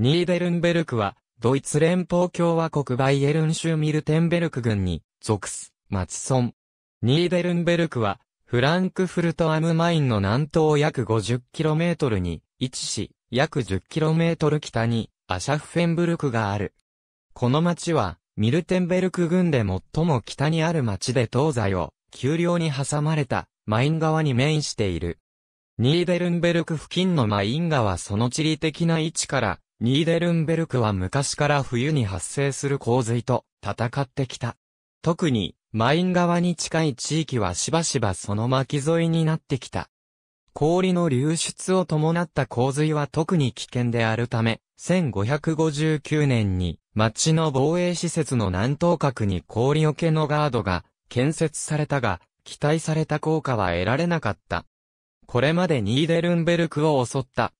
ニーデルンベルクは、ドイツ連邦共和国バイエルン州ミルテンベルク郡に属す、町村。ニーデルンベルクは、フランクフルトアムマインの南東約 50km に位置し、約 10km 北にアシャフフェンブルクがある。この町は、ミルテンベルク郡で最も北にある町で東西を、丘陵に挟まれたマイン川に面している。ニーデルンベルク付近のマイン川その地理的な位置から、ニーデルンベルクは昔から冬に発生する洪水と戦ってきた。特に、マイン川に近い地域はしばしばその巻き添いになってきた。氷の流出を伴った洪水は特に危険であるため、1559年に町の防衛施設の南東角に氷よけのガードが建設されたが、期待された効果は得られなかった。これまでニーデルンベルクを襲った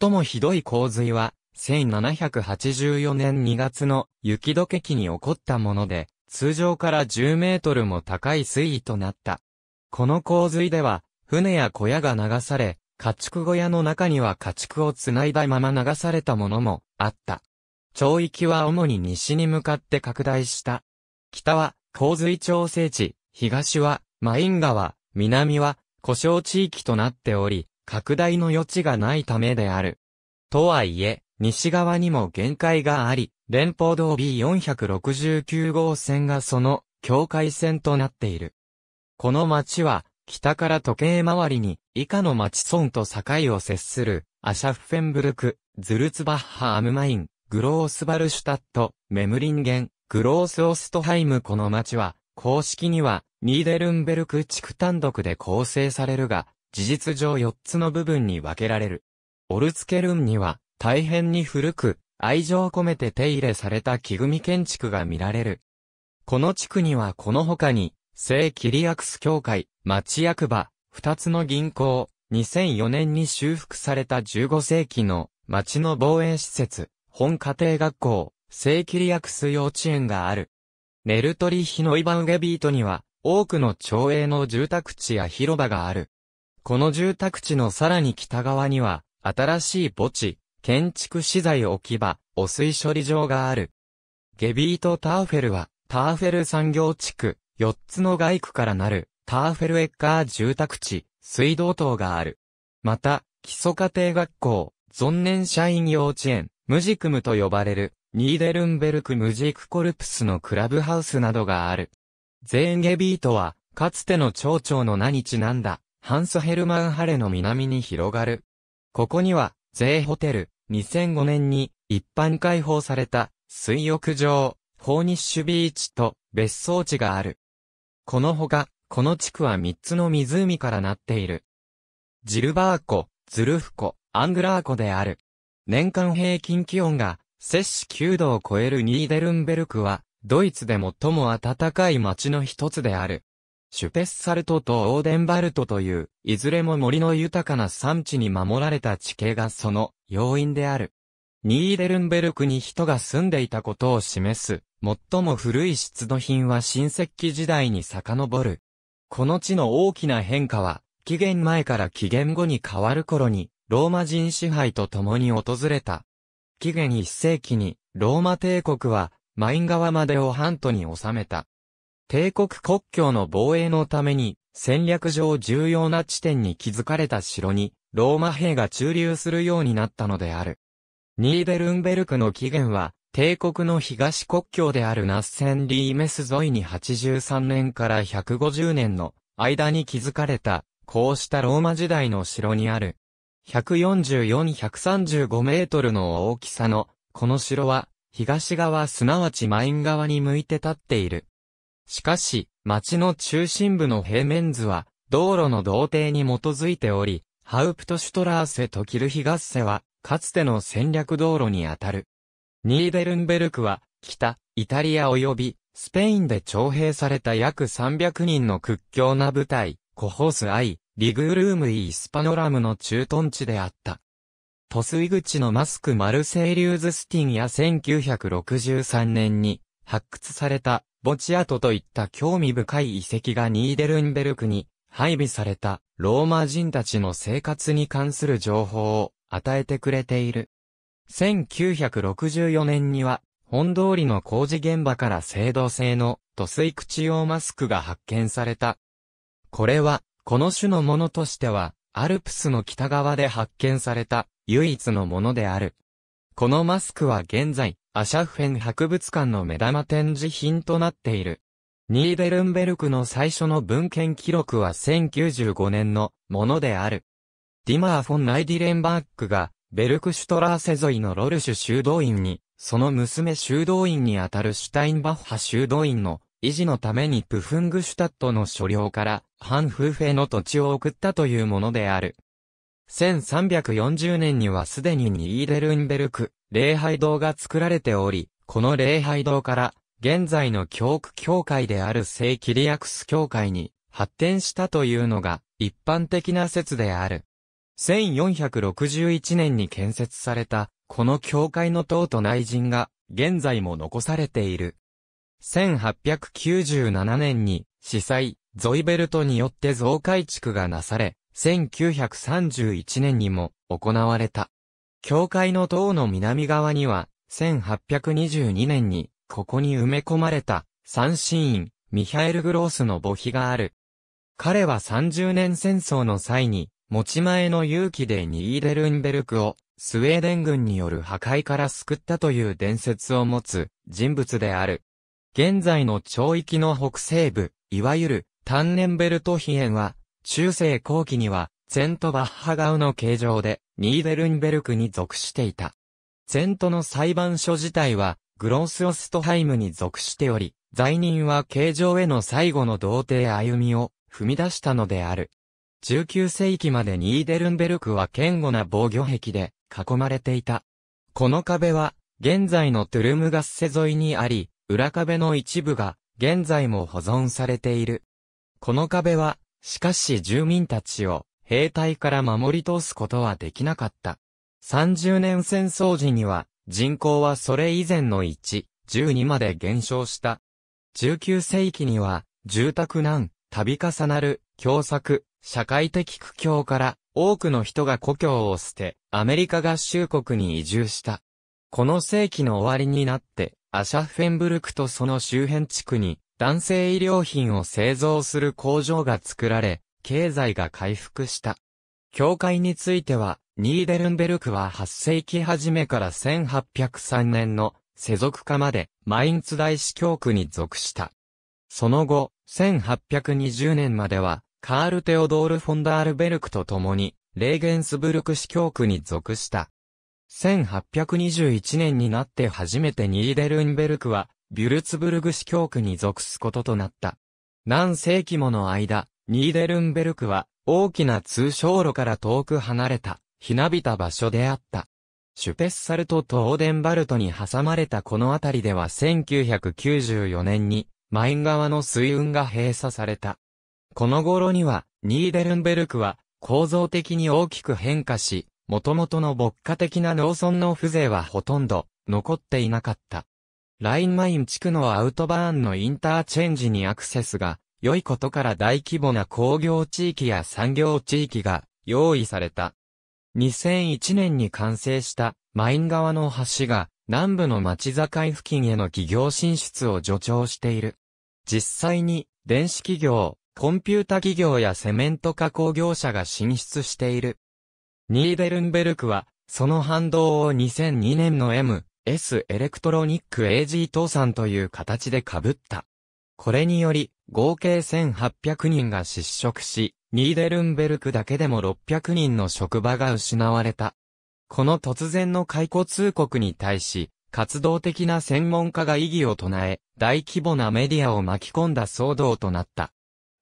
最もひどい洪水は1784年2月の雪解け期に起こったもので、通常から10メートルも高い水位となった。この洪水では、船や小屋が流され、家畜小屋の中には家畜をつないだまま流されたものもあった。町域は主に西に向かって拡大した。北は洪水調整地、東はマイン川、南は故障地域となっており、拡大の余地がないためである。とはいえ、西側にも限界があり、連邦道 B469 号線がその境界線となっている。この町は、北から時計回りに、以下の町村と境を接する、アシャフフェンブルク、ズルツバッハ・アムマイン、グロースバルシュタット、メムリンゲン、グロースオストハイムこの町は、公式には、ニーデルンベルク地区単独で構成されるが、事実上4つの部分に分けられる。オルツケルンには、大変に古く、愛情を込めて手入れされた木組建築が見られる。この地区にはこの他に、聖キリアクス教会、町役場、二つの銀行、2004年に修復された15世紀の町の防衛施設、本家庭学校、聖キリアクス幼稚園がある。ネルトリヒノイバウゲビートには、多くの町営の住宅地や広場がある。この住宅地のさらに北側には、新しい墓地、建築資材置き場、汚水処理場がある。ゲビート・ターフェルは、ターフェル産業地区、4つの外区からなる、ターフェルエッカー住宅地、水道等がある。また、基礎家庭学校、存年社員幼稚園、ムジクムと呼ばれる、ニーデルンベルクムジークコルプスのクラブハウスなどがある。ゼーンゲビートは、かつての町長の名にちなんだ、ハンスヘルマンハレの南に広がる。ここには、ゼーホテル、2005年に一般開放された水浴場、ホーニッシュビーチと別荘地がある。このほか、この地区は3つの湖からなっている。ジルバー湖、ズルフ湖、アングラー湖である。年間平均気温が摂氏9度を超えるニーデルンベルクは、ドイツで最も暖かい街の一つである。シュペッサルトとオーデンバルトという、いずれも森の豊かな産地に守られた地形がその要因である。ニーデルンベルクに人が住んでいたことを示す、最も古い出土品は新石器時代に遡る。この地の大きな変化は、紀元前から紀元後に変わる頃に、ローマ人支配と共に訪れた。紀元1世紀に、ローマ帝国は、マイン川までを半島に収めた。帝国国境の防衛のために、戦略上重要な地点に築かれた城に、ローマ兵が駐留するようになったのである。ニーベルンベルクの起源は、帝国の東国境であるナッセンリーメス沿いに83年から150年の間に築かれた、こうしたローマ時代の城にある。144-135メートルの大きさの、この城は、東側すなわちマイン側に向いて立っている。しかし、町の中心部の平面図は、道路の道程に基づいており、ハウプトシュトラーセとキルヒガッセは、かつての戦略道路にあたる。ニーデルンベルクは、北、イタリア及び、スペインで徴兵された約300人の屈強な部隊、コホスアイ、リグルームイ・スパノラムの駐屯地であった。トスイグチのマスクマルセイリューズスティンや1963年に発掘されたボチアトといった興味深い遺跡がニーデルンベルクに配備されたローマ人たちの生活に関する情報を与えてくれている。1964年には本通りの工事現場から青銅製の塗水口用マスクが発見された。これは、この種のものとしては、アルプスの北側で発見された唯一のものである。このマスクは現在、アシャフェン博物館の目玉展示品となっている。ニーデルンベルクの最初の文献記録は1095年のものである。ディマー・フォン・ナイディレンバークが、ベルクシュトラーセ沿いのロルシュ修道院に、その娘修道院にあたるシュタインバッハ修道院の維持のためにプフングシュタットの所領から、ハンフーフェの土地を送ったというものである。1340年にはすでにニーデルンベルク、礼拝堂が作られており、この礼拝堂から、現在の教区教会である聖キリアクス教会に発展したというのが一般的な説である。1461年に建設された、この教会の塔と内陣が、現在も残されている。1897年に、司祭、ゾイベルトによって増改築がなされ、1931年にも行われた。教会の塔の南側には、1822年に、ここに埋め込まれた、三神院、ミハエル・グロースの墓碑がある。彼は30年戦争の際に、持ち前の勇気でニーデルンベルクを、スウェーデン軍による破壊から救ったという伝説を持つ人物である。現在の町域の北西部、いわゆるタンネンベルトヒエは、中世後期には、ゼントバッハガウの形状で、ニーデルンベルクに属していた。ゼントの裁判所自体は、グロースオストハイムに属しており、罪人は形状への最後の童貞歩みを踏み出したのである。19世紀までニーデルンベルクは堅固な防御壁で囲まれていた。この壁は、現在のトゥルムガッセ沿いにあり、裏壁の一部が現在も保存されている。この壁は、しかし住民たちを兵隊から守り通すことはできなかった。30年戦争時には人口はそれ以前の1、12まで減少した。19世紀には住宅難、度重なる、共作、社会的苦境から多くの人が故郷を捨て、アメリカ合衆国に移住した。この世紀の終わりになって、アシャッフェンブルクとその周辺地区に男性医療品を製造する工場が作られ、経済が回復した。教会については、ニーデルンベルクは8世紀初めから1803年の世俗化までマインツ大司教区に属した。その後、1820年までは、カール・テオドール・フォンダールベルクと共に、レーゲンスブルク司教区に属した。1821年になって初めてニーデルンベルクは、ビュルツブルグ市教区に属すこととなった。何世紀もの間、ニーデルンベルクは大きな通商路から遠く離れた、ひなびた場所であった。シュペッサルトとオーデンバルトに挟まれたこの辺りでは1994年にマイン川の水運が閉鎖された。この頃にはニーデルンベルクは構造的に大きく変化し、元々の牧歌的な農村の風情はほとんど残っていなかった。ラインマイン地区のアウトバーンのインターチェンジにアクセスが良いことから大規模な工業地域や産業地域が用意された。2001年に完成したマイン側の橋が南部の町境付近への企業進出を助長している。実際に電子企業、コンピュータ企業やセメント加工業者が進出している。ニーデルンベルクはその反動を2002年の M S エレクトロニック AG 倒産という形で被った。これにより、合計1800人が失職し、ニーデルンベルクだけでも600人の職場が失われた。この突然の解雇通告に対し、活動的な専門家が異議を唱え、大規模なメディアを巻き込んだ騒動となった。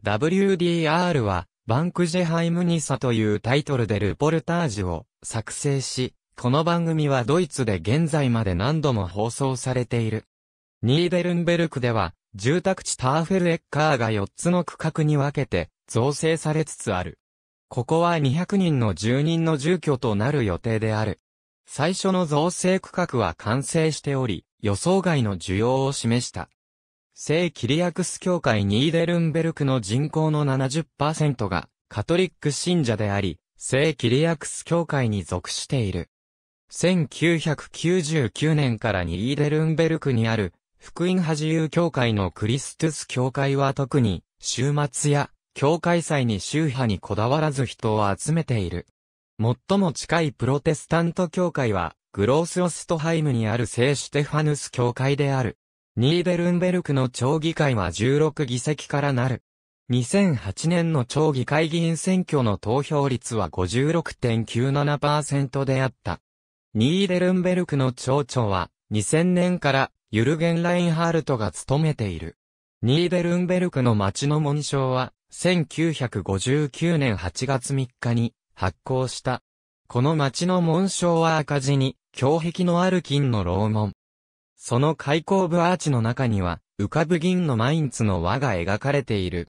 WDR は、バンクジェハイムニサというタイトルでルポルタージュを作成し、この番組はドイツで現在まで何度も放送されている。ニーデルンベルクでは、住宅地ターフェルエッカーが4つの区画に分けて造成されつつある。ここは200人の住人の住居となる予定である。最初の造成区画は完成しており、予想外の需要を示した。聖キリアクス教会ニーデルンベルクの人口の70%がカトリック信者であり、聖キリアクス教会に属している。1999年からニーデルンベルクにある、福音派自由教会のクリストゥス教会は特に、週末や、教会祭に宗派にこだわらず人を集めている。最も近いプロテスタント教会は、グロースオストハイムにある聖シュテファヌス教会である。ニーデルンベルクの町議会は16議席からなる。2008年の町議会議員選挙の投票率は56.97%であった。ニーデルンベルクの町長は、2000年からユルゲン・ラインハルトが務めている。ニーデルンベルクの町の紋章は、1959年8月3日に発行した。この町の紋章は赤字に、胸壁のある金の楼門。その開口部アーチの中には、浮かぶ銀のマインツの輪が描かれている。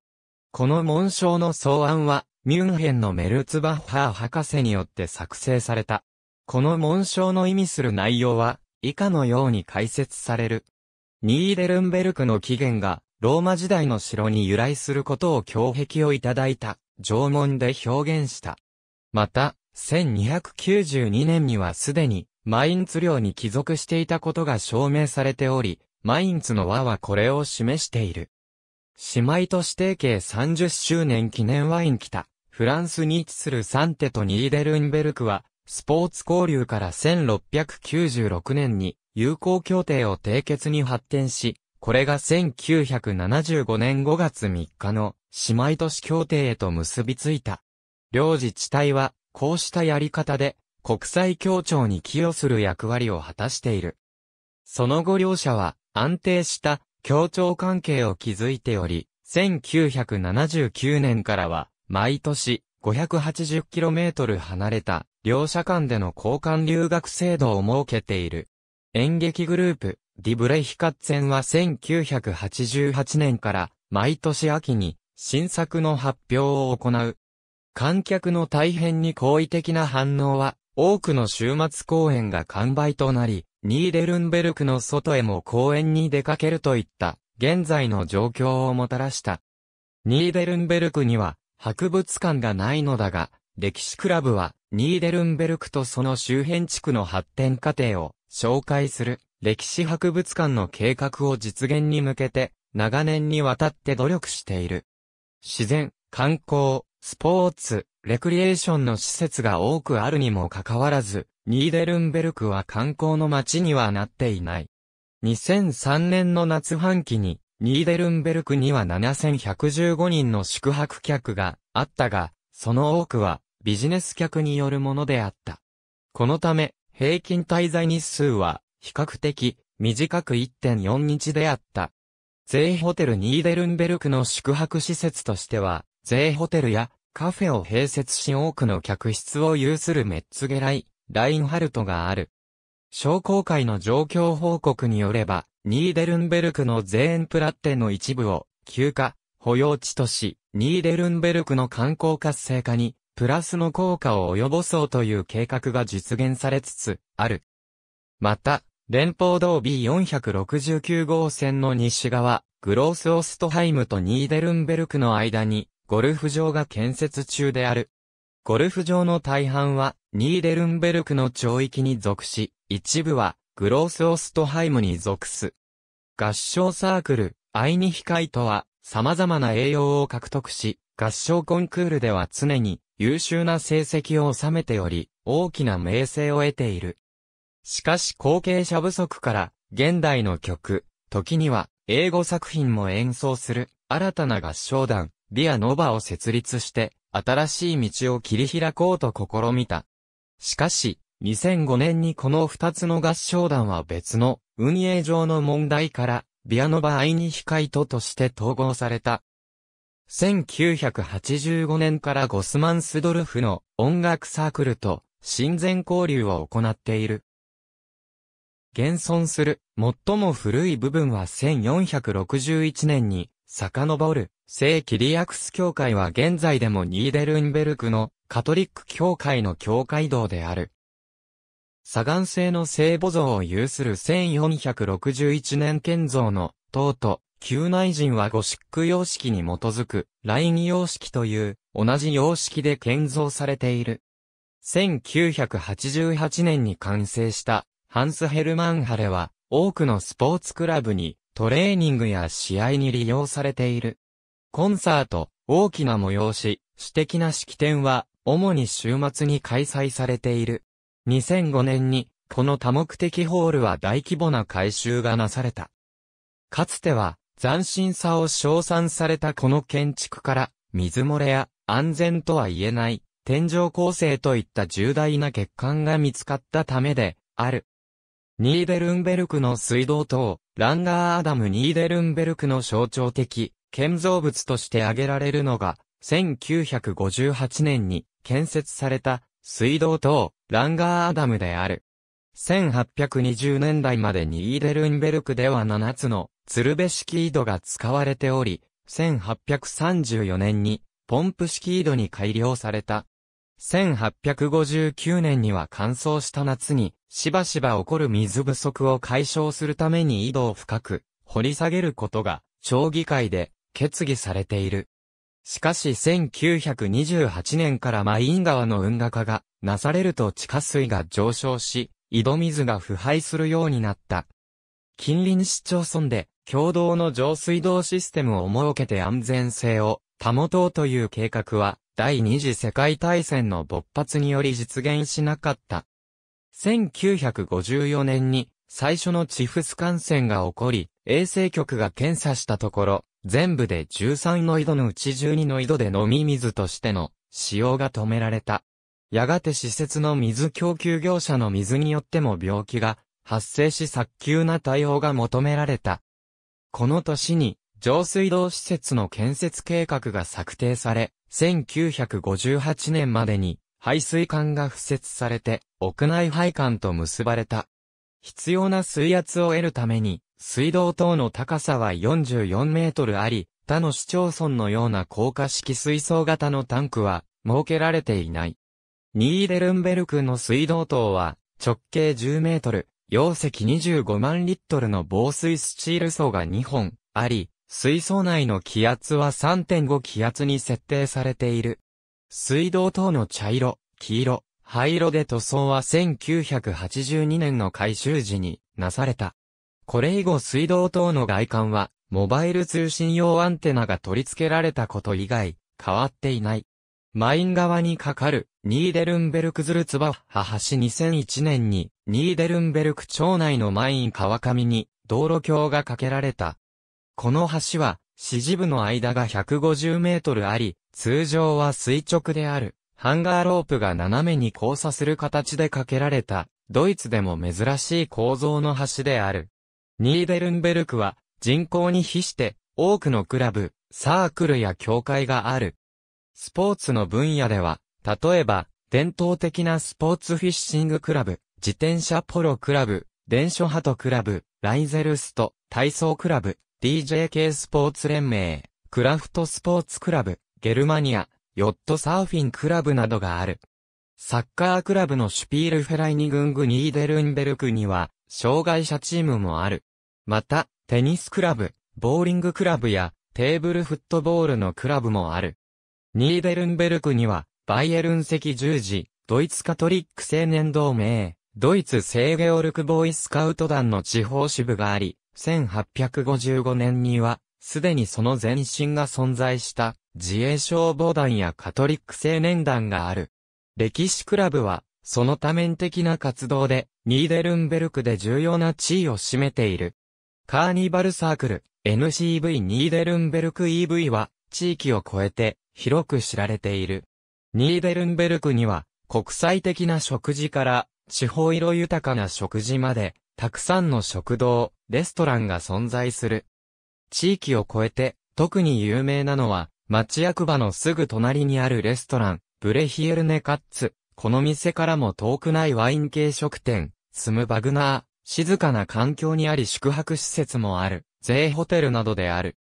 この紋章の草案は、ミュンヘンのメルツバッハー博士によって作成された。この紋章の意味する内容は、以下のように解説される。ニーデルンベルクの起源が、ローマ時代の城に由来することを胸壁をいただいた、縄文で表現した。また、1292年にはすでに、マインツ領に帰属していたことが証明されており、マインツの和はこれを示している。姉妹都市定携30周年記念ワインた、フランスに位置するサンテとニーデルンベルクは、スポーツ交流から1696年に友好協定を締結に発展し、これが1975年5月3日の姉妹都市協定へと結びついた。両自治体は、こうしたやり方で、国際協調に寄与する役割を果たしている。その後両者は、安定した、協調関係を築いており、1979年からは、毎年 580km 離れた両者間での交換留学制度を設けている。演劇グループ、ディブレヒカッツェンは1988年から毎年秋に新作の発表を行う。観客の大変に好意的な反応は、多くの週末公演が完売となり、ニーデルンベルクの外へも公演に出かけるといった、現在の状況をもたらした。ニーデルンベルクには、博物館がないのだが、歴史クラブは、ニーデルンベルクとその周辺地区の発展過程を紹介する歴史博物館の計画を実現に向けて長年にわたって努力している。自然、観光、スポーツ、レクリエーションの施設が多くあるにもかかわらず、ニーデルンベルクは観光の街にはなっていない。2003年の夏半期に、ニーデルンベルクには7115人の宿泊客があったが、その多くはビジネス客によるものであった。このため、平均滞在日数は、比較的、短く1.4日であった。税ホテルニーデルンベルクの宿泊施設としては、税ホテルやカフェを併設し多くの客室を有するメッツゲライ、ラインハルトがある。商工会の状況報告によれば、ニーデルンベルクの税園プラッテの一部を休暇、保養地とし、ニーデルンベルクの観光活性化にプラスの効果を及ぼそうという計画が実現されつつある。また、連邦道 B469 号線の西側、グロースオストハイムとニーデルンベルクの間に、ゴルフ場が建設中である。ゴルフ場の大半は、ニーデルンベルクの町域に属し、一部は、グロースオストハイムに属す。合唱サークル、アイニヒカイトは、様々な栄養を獲得し、合唱コンクールでは常に、優秀な成績を収めており、大きな名声を得ている。しかし後継者不足から、現代の曲、時には、英語作品も演奏する、新たな合唱団、ディア・ノバを設立して、新しい道を切り開こうと試みた。しかし、2005年にこの2つの合唱団は別の運営上の問題から、ビアノバ・アイニヒカイトとして統合された。1985年からゴスマンスドルフの音楽サークルと親善交流を行っている。現存する最も古い部分は1461年に遡る聖キリアクス教会は現在でもニーデルンベルクのカトリック教会の教会堂である。砂岩製の聖母像を有する1461年建造の塔と旧内陣はゴシック様式に基づく、ライン様式という、同じ様式で建造されている。1988年に完成した、ハンス・ヘルマンハレは、多くのスポーツクラブに、トレーニングや試合に利用されている。コンサート、大きな催し、私的な式典は、主に週末に開催されている。2005年に、この多目的ホールは大規模な改修がなされた。かつては、斬新さを称賛されたこの建築から、水漏れや安全とは言えない、天井構成といった重大な欠陥が見つかったためで、ある。ニーデルンベルクの水道等、ランガーアダム・ニーデルンベルクの象徴的、建造物として挙げられるのが、1958年に建設された水道等、ランガーアダムである。1820年代までニーデルンベルクでは7つの鶴瓶式井戸が使われており、1834年にポンプ式井戸に改良された。1859年には乾燥した夏にしばしば起こる水不足を解消するために井戸を深く掘り下げることが町議会で決議されている。しかし1928年からマイン川の運河化がなされると地下水が上昇し、井戸水が腐敗するようになった。近隣市町村で共同の上水道システムを設けて安全性を保とうという計画は、第二次世界大戦の勃発により実現しなかった。1954年に最初のチフス感染が起こり、衛生局が検査したところ、全部で13の井戸のうち12の井戸で飲み水としての使用が止められた。やがて施設の水供給業者の水によっても病気が発生し早急な対応が求められた。この年に、上水道施設の建設計画が策定され、1958年までに排水管が敷設されて、屋内配管と結ばれた。必要な水圧を得るために、水道等の高さは44メートルあり、他の市町村のような高架式水槽型のタンクは設けられていない。ニーデルンベルクの水道塔は直径10メートル、容積25万リットルの防水スチール層が2本あり、水槽内の気圧は3.5気圧に設定されている。水道等の茶色、黄色、灰色で塗装は1982年の改修時になされた。これ以後水道等の外観は、モバイル通信用アンテナが取り付けられたこと以外、変わっていない。マイン川に架かる、ニーデルンベルクズルツバッハ橋2001年に、ニーデルンベルク町内のマイン川上に、道路橋が架けられた。この橋は、支持部の間が150メートルあり、通常は垂直である、ハンガーロープが斜めに交差する形で架けられた、ドイツでも珍しい構造の橋である。ニーデルンベルクは、人口に比して、多くのクラブ、サークルや教会がある。スポーツの分野では、例えば、伝統的なスポーツフィッシングクラブ、自転車ポロクラブ、電書ハトクラブ、ライゼルスト、体操クラブ、DJK スポーツ連盟、クラフトスポーツクラブ、ゲルマニア、ヨットサーフィンクラブなどがある。サッカークラブのシュピールフェライニ軍グニーデルンベルクには、障害者チームもある。また、テニスクラブ、ボーリングクラブや、テーブルフットボールのクラブもある。ニーデルンベルクには、バイエルン赤十字、ドイツカトリック青年同盟、ドイツ聖ゲオルクボーイスカウト団の地方支部があり、1855年には、すでにその前身が存在した自衛消防団やカトリック青年団がある。歴史クラブは、その多面的な活動で、ニーデルンベルクで重要な地位を占めている。カーニバルサークル、NCV ニーデルンベルク EV は、地域を超えて、広く知られている。ニーデルンベルクには、国際的な食事から、地方色豊かな食事まで、たくさんの食堂、レストランが存在する。地域を超えて、特に有名なのは、町役場のすぐ隣にあるレストラン、ブレヒエルネカッツ。この店からも遠くないワイン系食店、スムバグナー、静かな環境にあり宿泊施設もある、税ホテルなどである。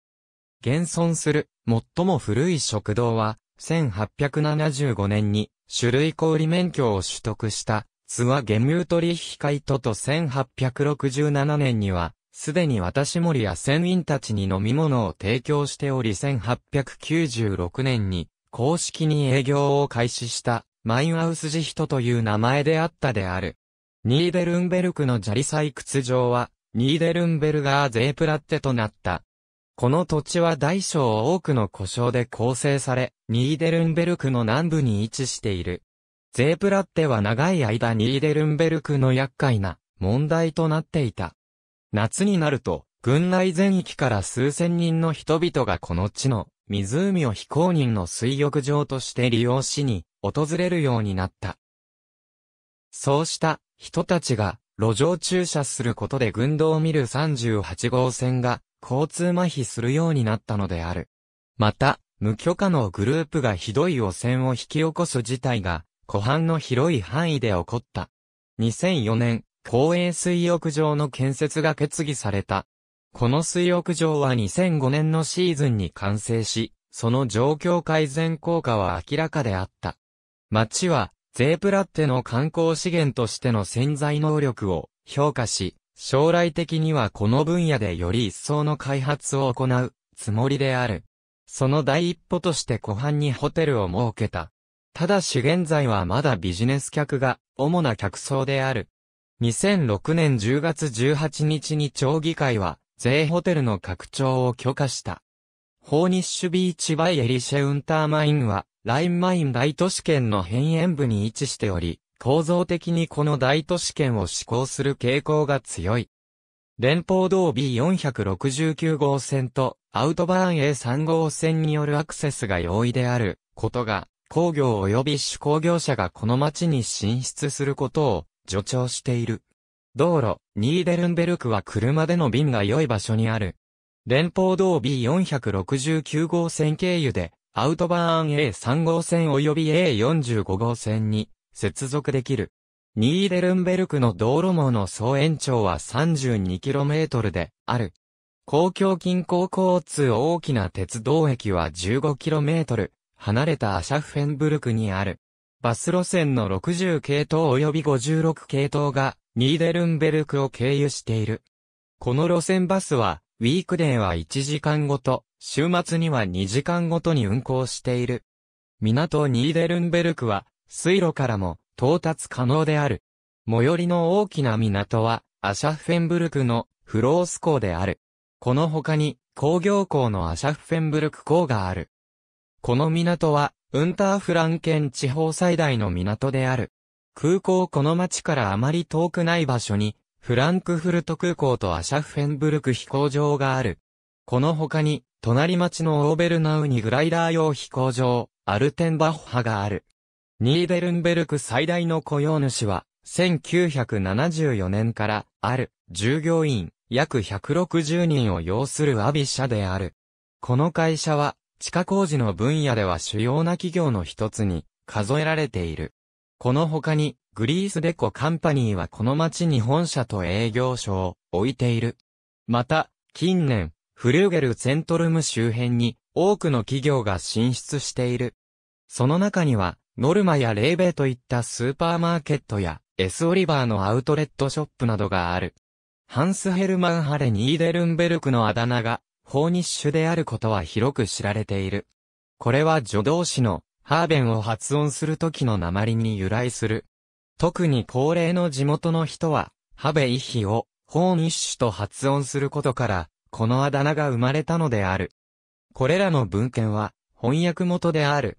現存する最も古い食堂は、1875年に種類小売免許を取得したツワゲュー取引会とと1867年には、すでに私森や船員たちに飲み物を提供しており1896年に公式に営業を開始したマインアウスジヒトという名前であったである。ニーデルンベルクの砂利採掘場はニーデルンベルガーゼープラッテとなったこの土地は大小多くの故障で構成され、ニーデルンベルクの南部に位置している。ゼープラッテは長い間ニーデルンベルクの厄介な問題となっていた。夏になると、軍内全域から数千人の人々がこの地の湖を非公認の水浴場として利用しに訪れるようになった。そうした人たちが路上駐車することで軍道を見る38号線が交通麻痺するようになったのである。また、無許可のグループがひどい汚染を引き起こす事態が、湖畔の広い範囲で起こった。2004年、公営水浴場の建設が決議された。この水浴場は2005年のシーズンに完成し、その状況改善効果は明らかであった。町は、ゼープラッテの観光資源としての潜在能力を評価し、将来的にはこの分野でより一層の開発を行うつもりである。その第一歩として湖畔にホテルを設けた。ただし現在はまだビジネス客が主な客層である。2006年10月18日に町議会は税ホテルの拡張を許可した。ホーニッシュビーチバイエリシェウンターマインはラインマイン大都市圏の辺縁部に位置しており、構造的にこの大都市圏を施行する傾向が強い。連邦道 B469 号線とアウトバーン A3 号線によるアクセスが容易であることが、工業及び主工業者がこの町に進出することを助長している。道路、ニーデルンベルクは車での便が良い場所にある。連邦道 B469 号線経由で、アウトバーン A3 号線及び A45 号線に接続できる。ニーデルンベルクの道路網の総延長は 32km である。公共近郊交通大きな鉄道駅は 15km 離れたアシャフェンブルクにある。バス路線の60系統及び56系統がニーデルンベルクを経由している。この路線バスは、ウィークデーは1時間ごと、週末には2時間ごとに運行している。港ニーデルンベルクは、水路からも到達可能である。最寄りの大きな港は、アシャッフェンブルクのフロース港である。この他に、工業港のアシャッフェンブルク港がある。この港は、ウンターフランケン地方最大の港である。空港この町からあまり遠くない場所に、フランクフルト空港とアシャッフェンブルク飛行場がある。この他に、隣町のオーベルナウにグライダー用飛行場、アルテンバッハがある。ニーデルンベルク最大の雇用主は、1974年から、ある、従業員、約160人を要するアビ社である。この会社は、地下工事の分野では主要な企業の一つに、数えられている。この他に、グリースデコカンパニーはこの町に本社と営業所を置いている。また、近年、フルーゲルセントルム周辺に多くの企業が進出している。その中には、ノルマやレーベーといったスーパーマーケットや、エスオリバーのアウトレットショップなどがある。ハンス・ヘルマン・ハレ・ニーデルンベルクのあだ名が、ホーニッシュであることは広く知られている。これは助動詞の、ハーベンを発音するときの鉛に由来する。特に高齢の地元の人は、ハベイヒを、ホーニッシュと発音することから、このあだ名が生まれたのである。これらの文献は、翻訳元である、